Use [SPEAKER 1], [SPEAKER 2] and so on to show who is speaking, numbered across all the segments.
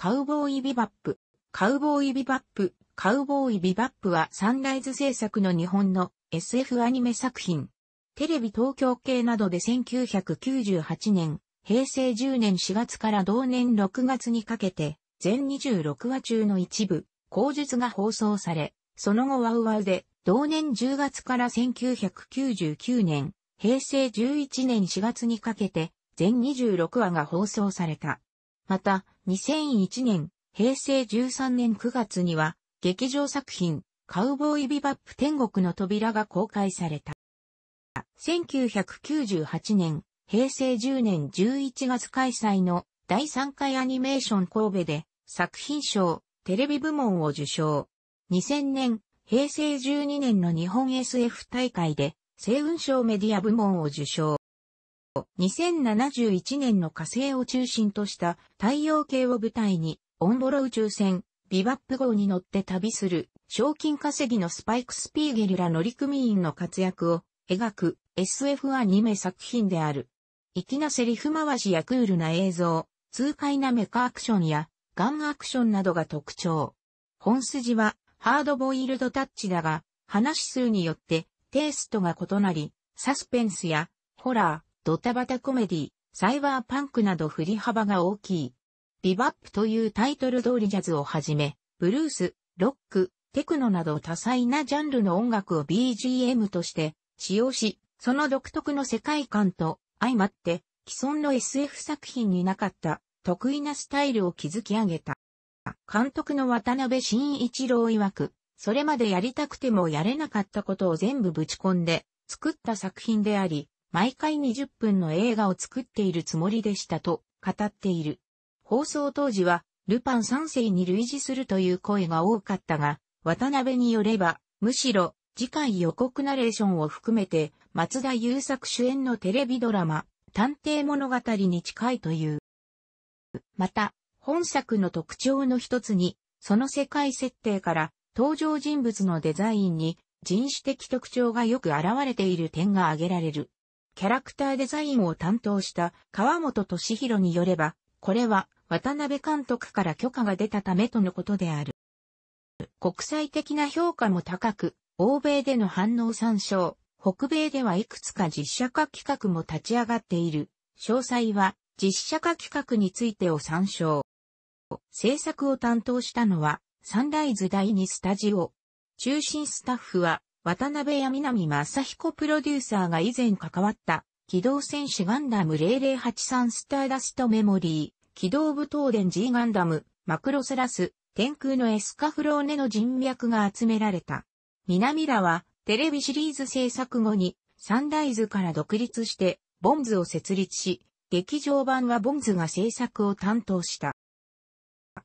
[SPEAKER 1] カウボーイビバップ。カウボーイビバップ。カウボーイビバップはサンライズ制作の日本の SF アニメ作品。テレビ東京系などで1998年、平成10年4月から同年6月にかけて、全26話中の一部、口述が放送され、その後ワウワウで、同年10月から1999年、平成11年4月にかけて、全26話が放送された。また、2001年、平成13年9月には、劇場作品、カウボーイビバップ天国の扉が公開された。1998年、平成10年11月開催の第3回アニメーション神戸で作品賞、テレビ部門を受賞。2000年、平成12年の日本 SF 大会で星雲賞メディア部門を受賞。2071年の火星を中心とした太陽系を舞台に、オンボロ宇宙船、ビバップ号に乗って旅する、賞金稼ぎのスパイク・スピーゲルら乗組員の活躍を描く SF アニメ作品である。粋なセリフ回しやクールな映像、痛快なメカアクションやガンアクションなどが特徴。本筋はハードボイルドタッチだが、話数によってテイストが異なり、サスペンスやホラー、ドタバタコメディ、サイバーパンクなど振り幅が大きい。ビバップというタイトル通りジャズをはじめ、ブルース、ロック、テクノなど多彩なジャンルの音楽を BGM として使用し、その独特の世界観と相まって既存の SF 作品になかった得意なスタイルを築き上げた。監督の渡辺慎一郎曰く、それまでやりたくてもやれなかったことを全部ぶち込んで作った作品であり、毎回20分の映画を作っているつもりでしたと語っている。放送当時は、ルパン三世に類似するという声が多かったが、渡辺によれば、むしろ、次回予告ナレーションを含めて、松田優作主演のテレビドラマ、探偵物語に近いという。また、本作の特徴の一つに、その世界設定から登場人物のデザインに人種的特徴がよく現れている点が挙げられる。キャラクターデザインを担当した川本敏弘によれば、これは渡辺監督から許可が出たためとのことである。国際的な評価も高く、欧米での反応参照、北米ではいくつか実写化企画も立ち上がっている。詳細は実写化企画についてを参照。制作を担当したのはサンライズ第2スタジオ。中心スタッフは渡辺や南正彦プロデューサーが以前関わった、機動戦士ガンダム0083スターダストメモリー、機動武闘伝 G ガンダム、マクロセラス、天空のエスカフローネの人脈が集められた。南らは、テレビシリーズ制作後に、サンライズから独立して、ボンズを設立し、劇場版はボンズが制作を担当した。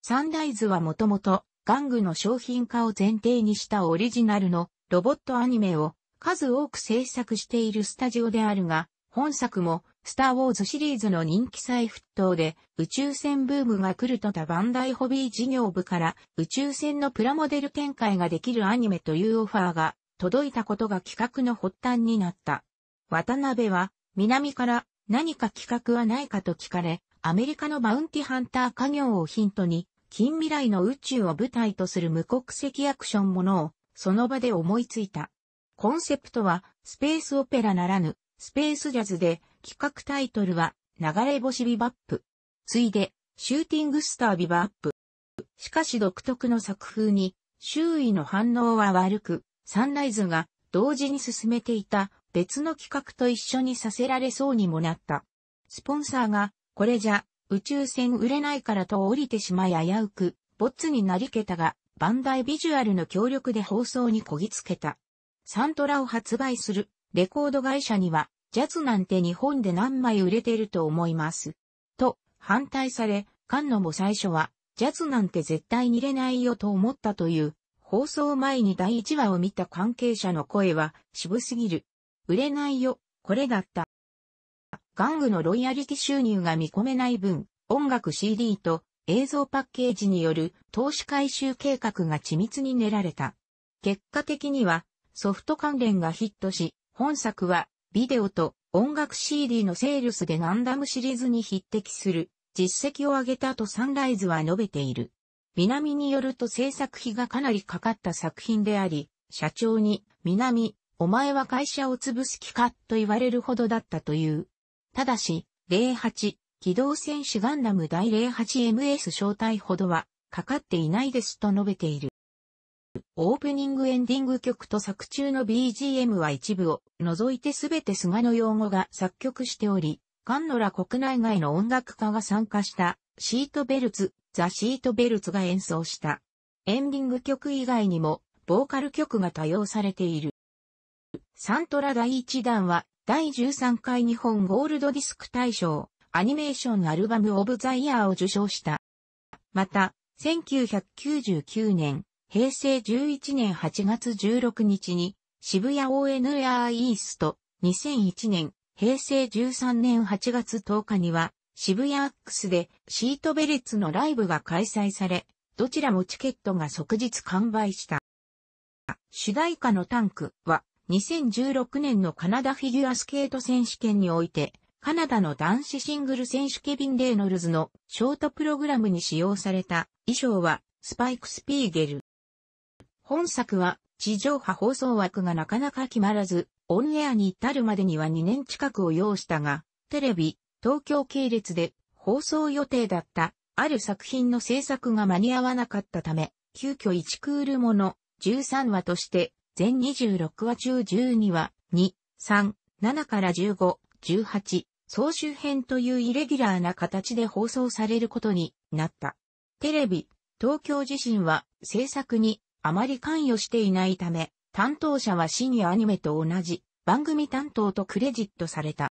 [SPEAKER 1] サンライズはもともと、玩具の商品化を前提にしたオリジナルのロボットアニメを数多く制作しているスタジオであるが、本作もスターウォーズシリーズの人気再沸騰で宇宙船ブームが来るとたバンダイホビー事業部から宇宙船のプラモデル展開ができるアニメというオファーが届いたことが企画の発端になった。渡辺は南から何か企画はないかと聞かれ、アメリカのバウンティハンター家業をヒントに近未来の宇宙を舞台とする無国籍アクションものをその場で思いついた。コンセプトは、スペースオペラならぬ、スペースジャズで、企画タイトルは、流れ星ビバップ。ついで、シューティングスタービバップ。しかし独特の作風に、周囲の反応は悪く、サンライズが同時に進めていた別の企画と一緒にさせられそうにもなった。スポンサーが、これじゃ宇宙船売れないからと降りてしまい危うく、ボツになりけたが、バンダイビジュアルの協力で放送にこぎつけた。サントラを発売するレコード会社には、ジャズなんて日本で何枚売れてると思います。と、反対され、カンノも最初は、ジャズなんて絶対に入れないよと思ったという、放送前に第1話を見た関係者の声は、渋すぎる。売れないよ、これだった。玩具のロイヤリティ収入が見込めない分、音楽 CD と映像パッケージによる投資回収計画が緻密に練られた。結果的にはソフト関連がヒットし、本作はビデオと音楽 CD のセールスでガンダムシリーズに匹敵する実績を上げたとサンライズは述べている。南によると制作費がかなりかかった作品であり、社長に、南、お前は会社を潰す気かと言われるほどだったという。ただし、08、機動戦士ガンダム第 08MS 招待ほどはかかっていないですと述べている。オープニングエンディング曲と作中の BGM は一部を除いてすべて菅野用語が作曲しており、カンノラ国内外の音楽家が参加したシートベルツ、ザ・シートベルツが演奏した。エンディング曲以外にも、ボーカル曲が多用されている。サントラ第1弾は、第13回日本ゴールドディスク大賞、アニメーションアルバムオブザイヤーを受賞した。また、1999年、平成11年8月16日に、渋谷 ONR イースト、2001年、平成13年8月10日には、渋谷アックスでシートベレッツのライブが開催され、どちらもチケットが即日完売した。主題歌のタンクは2016年のカナダフィギュアスケート選手権においてカナダの男子シングル選手ケビン・レイノルズのショートプログラムに使用された衣装はスパイク・スピーゲル。本作は地上波放送枠がなかなか決まらず、オンエアに至るまでには2年近くを要したが、テレビ、東京系列で放送予定だったある作品の制作が間に合わなかったため、急遽1クールもの13話として全26話中12話、2、3、7から15、18、総集編というイレギュラーな形で放送されることになった。テレビ、東京自身は制作にあまり関与していないため、担当者は深夜アニメと同じ番組担当とクレジットされた。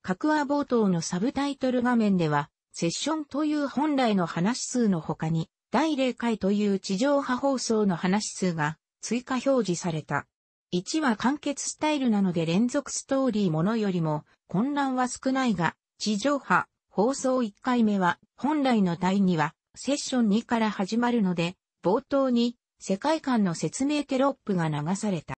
[SPEAKER 1] 各話冒頭のサブタイトル画面では、セッションという本来の話数の他に、第0回という地上波放送の話数が追加表示された。1話完結スタイルなので連続ストーリーものよりも混乱は少ないが、地上波、放送1回目は、本来の第2話、セッション2から始まるので、冒頭に、世界観の説明テロップが流された。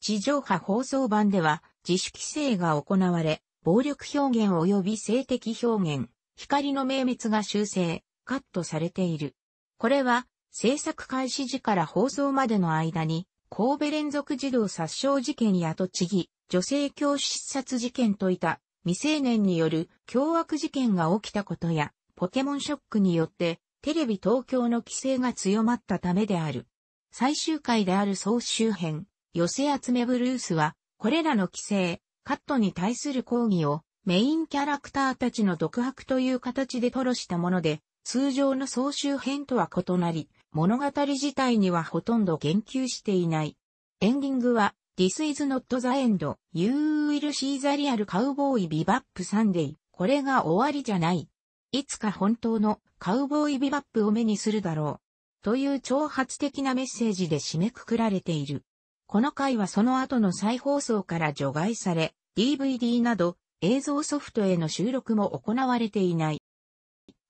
[SPEAKER 1] 地上波放送版では、自主規制が行われ、暴力表現及び性的表現、光の明滅が修正、カットされている。これは、制作開始時から放送までの間に、神戸連続児童殺傷事件やちぎ、女性教師殺事件といた未成年による凶悪事件が起きたことや、ポケモンショックによってテレビ東京の規制が強まったためである。最終回である総集編、寄せ集めブルースは、これらの規制、カットに対する抗議をメインキャラクターたちの独白という形で吐露したもので、通常の総集編とは異なり、物語自体にはほとんど言及していない。エンディングは This is not the end. You will see the real cowboy bebop Sunday. これが終わりじゃない。いつか本当のカウボーイビバップを目にするだろう。という挑発的なメッセージで締めくくられている。この回はその後の再放送から除外され、DVD など映像ソフトへの収録も行われていない。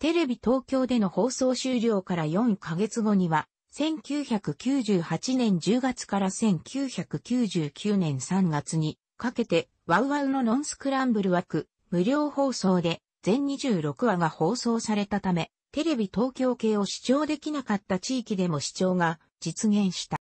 [SPEAKER 1] テレビ東京での放送終了から4ヶ月後には、1998年10月から1999年3月にかけて、ワウワウのノンスクランブル枠、無料放送で全26話が放送されたため、テレビ東京系を視聴できなかった地域でも視聴が実現した。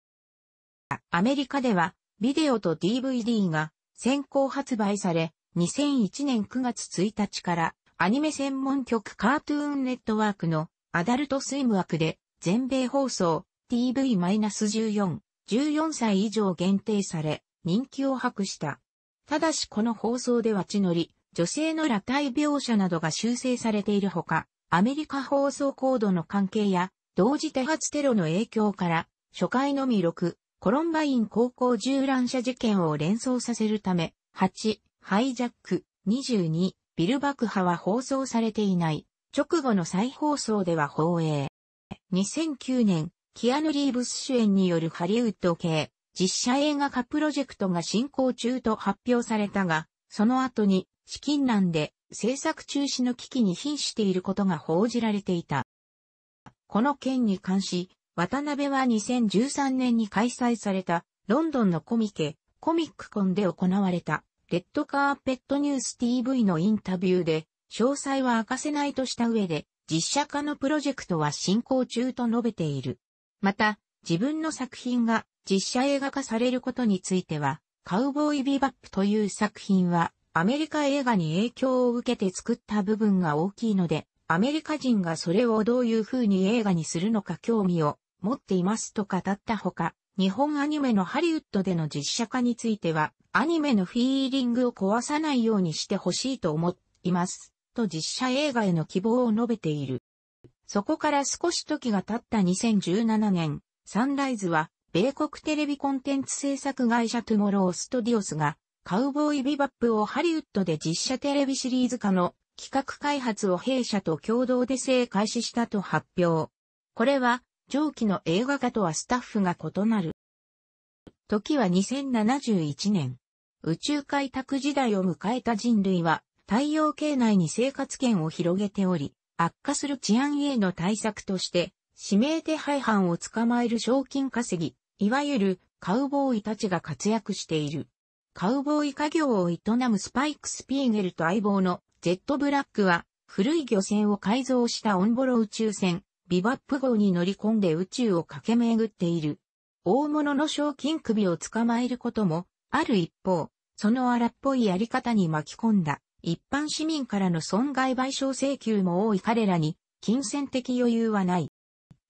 [SPEAKER 1] アメリカでは、ビデオと DVD が先行発売され、2001年9月1日からアニメ専門局カートゥーンネットワークのアダルトスイム枠で全米放送、TV-14、14歳以上限定され、人気を博した。ただしこの放送では地のり、女性の裸体描写などが修正されているほか、アメリカ放送コードの関係や、同時多発テロの影響から、初回のみ6、コロンバイン高校銃乱射事件を連想させるため、8、ハイジャック、22、ビル爆破は放送されていない。直後の再放送では放映。2009年、キアヌ・リーブス主演によるハリウッド系実写映画化プロジェクトが進行中と発表されたが、その後に資金難で制作中止の危機に瀕していることが報じられていた。この件に関し、渡辺は2013年に開催されたロンドンのコミケ、コミックコンで行われたレッドカーペットニュース TV のインタビューで詳細は明かせないとした上で実写化のプロジェクトは進行中と述べている。また、自分の作品が実写映画化されることについては、カウボーイビバップという作品は、アメリカ映画に影響を受けて作った部分が大きいので、アメリカ人がそれをどういう風に映画にするのか興味を持っていますと語ったほか、日本アニメのハリウッドでの実写化については、アニメのフィーリングを壊さないようにしてほしいと思います。と実写映画への希望を述べている。そこから少し時が経った2017年、サンライズは、米国テレビコンテンツ制作会社トゥモローストディオスが、カウボーイビバップをハリウッドで実写テレビシリーズ化の企画開発を弊社と共同で制開始したと発表。これは、上記の映画化とはスタッフが異なる。時は2071年。宇宙開拓時代を迎えた人類は、太陽系内に生活圏を広げており、悪化する治安への対策として、指名手配犯を捕まえる賞金稼ぎ、いわゆるカウボーイたちが活躍している。カウボーイ家業を営むスパイク・スピーゲルと相棒のジェット・ブラックは、古い漁船を改造したオンボロ宇宙船、ビバップ号に乗り込んで宇宙を駆け巡っている。大物の賞金首を捕まえることも、ある一方、その荒っぽいやり方に巻き込んだ。一般市民からの損害賠償請求も多い彼らに、金銭的余裕はない。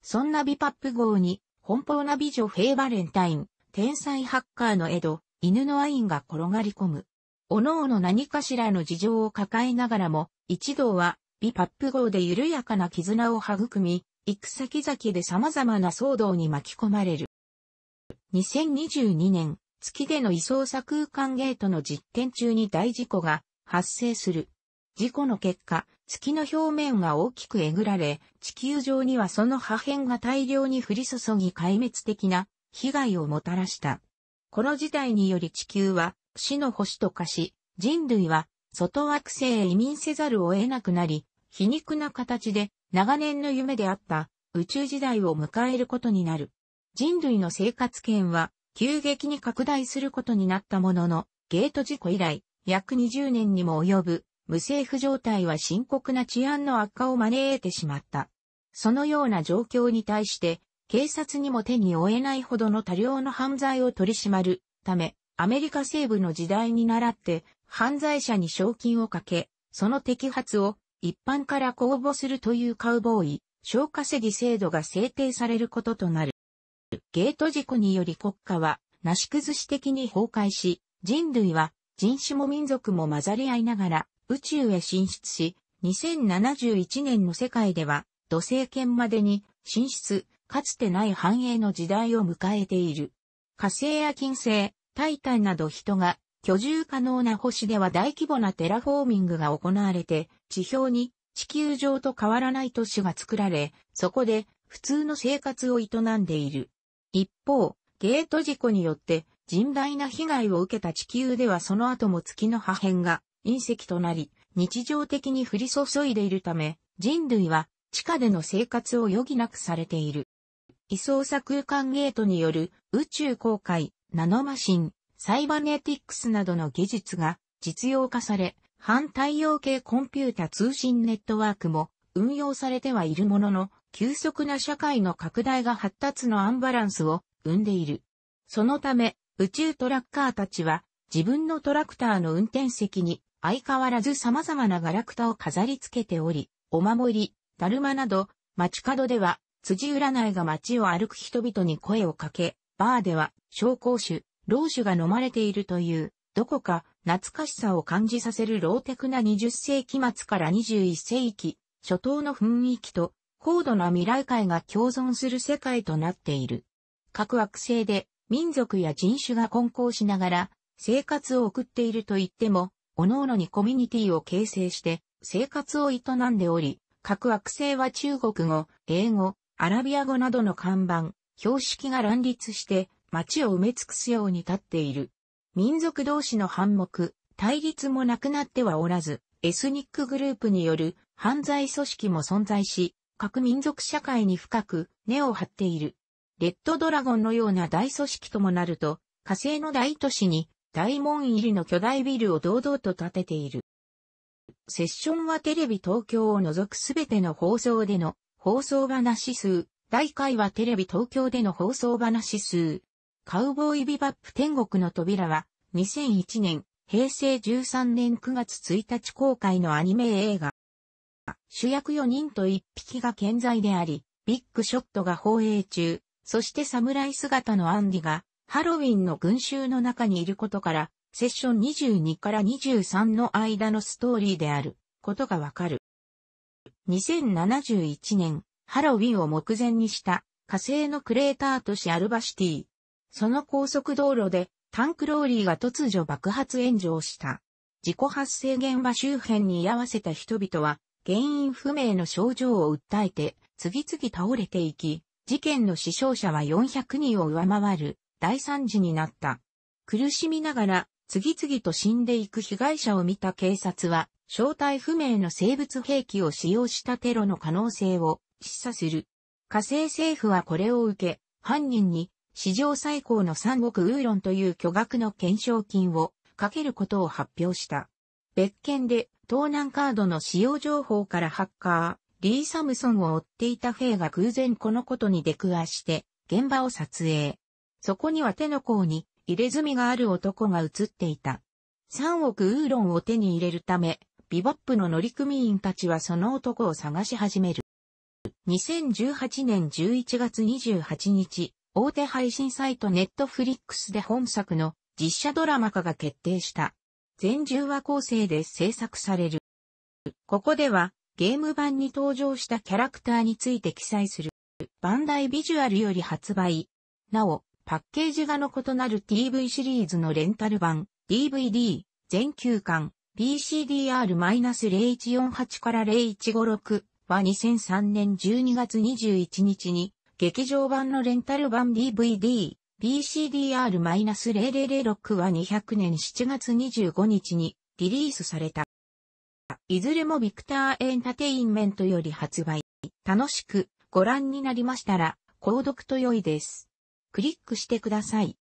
[SPEAKER 1] そんなビパップ号に、奔放な美女フェイバレンタイン、天才ハッカーのエド、犬のアインが転がり込む。おのおの何かしらの事情を抱えながらも、一同は、ビパップ号で緩やかな絆を育み、行く先々で様々な騒動に巻き込まれる。2022年、月での移送作空間ゲートの実験中に大事故が発生する。事故の結果、月の表面が大きくえぐられ、地球上にはその破片が大量に降り注ぎ壊滅的な被害をもたらした。この事態により地球は死の星と化し、人類は外惑星へ移民せざるを得なくなり、皮肉な形で長年の夢であった宇宙時代を迎えることになる。人類の生活圏は急激に拡大することになったものの、ゲート事故以来、約20年にも及ぶ無政府状態は深刻な治安の悪化を招いてしまった。そのような状況に対して、警察にも手に負えないほどの多量の犯罪を取り締まるため、アメリカ西部の時代に倣って、犯罪者に賞金をかけ、その摘発を一般から公募するというカウボーイ、小稼ぎ制度が制定されることとなる。ゲート事故により国家は、なし崩し的に崩壊し、人類は人種も民族も混ざり合いながら宇宙へ進出し、2071年の世界では土星圏までに進出、かつてない繁栄の時代を迎えている。火星や金星、タイタンなど人が居住可能な星では大規模なテラフォーミングが行われて、地表に地球上と変わらない都市が作られ、そこで普通の生活を営んでいる。一方、ゲート事故によって甚大な被害を受けた地球ではその後も月の破片が隕石となり、日常的に降り注いでいるため、人類は地下での生活を余儀なくされている。位相差空間ゲートによる宇宙航海、ナノマシン、サイバネティックスなどの技術が実用化され、反太陽系コンピュータ通信ネットワークも運用されてはいるものの、急速な社会の拡大が発達のアンバランスを生んでいる。そのため、宇宙トラッカーたちは自分のトラクターの運転席に相変わらず様々なガラクタを飾り付けており、お守り、だるまなど街角では辻占いが街を歩く人々に声をかけ、バーでは紹興酒、老酒が飲まれているという、どこか懐かしさを感じさせるローテクな20世紀末から21世紀初頭の雰囲気と高度な未来界が共存する世界となっている。各惑星で民族や人種が混交しながら生活を送っていると言っても、各々にコミュニティを形成して生活を営んでおり、各惑星は中国語、英語、アラビア語などの看板、標識が乱立して街を埋め尽くすように立っている。民族同士の反目、対立もなくなってはおらず、エスニックグループによる犯罪組織も存在し、各民族社会に深く根を張っている。レッドドラゴンのような大組織ともなると、火星の大都市に大門入りの巨大ビルを堂々と建てている。セッションはテレビ東京を除くすべての放送での放送話数。第回はテレビ東京での放送話数。カウボーイビバップ天国の扉は2001年平成13年9月1日公開のアニメ映画。主役4人と1匹が健在であり、ビッグショットが放映中。そして侍姿のアンディが、ハロウィンの群衆の中にいることから、セッション22から23の間のストーリーであることがわかる。2071年、ハロウィンを目前にした火星のクレーター都市アルバシティ。その高速道路でタンクローリーが突如爆発炎上した。事故発生現場周辺に居合わせた人々は原因不明の症状を訴えて次々倒れていき、事件の死傷者は400人を上回る大惨事になった。苦しみながら次々と死んでいく被害者を見た警察は正体不明の生物兵器を使用したテロの可能性を示唆する。火星政府はこれを受け、犯人に史上最高の3億ウーロンという巨額の懸賞金をかけることを発表した。別件で盗難カードの使用情報からハッカー、リー・サムソンを追っていたフェイが偶然このことに出くわして、現場を撮影。そこには手の甲に入れ墨がある男が映っていた。3億ウーロンを手に入れるため、ビバップの乗組員たちはその男を探し始める。2018年11月28日、大手配信サイトネットフリックスで本作の実写ドラマ化が決定した。全10話構成で制作される。ここではゲーム版に登場したキャラクターについて記載する、バンダイビジュアルより発売。なお、パッケージ画の異なる TV シリーズのレンタル版、DVD、全9巻、BCDR-0148 から0156は2003年12月21日に、劇場版のレンタル版 DVD、BCDR-0006 は200年7月25日にリリースされた。いずれもビクターエンタテインメントより発売。楽しくご覧になりましたら、購読と良いです。クリックしてください。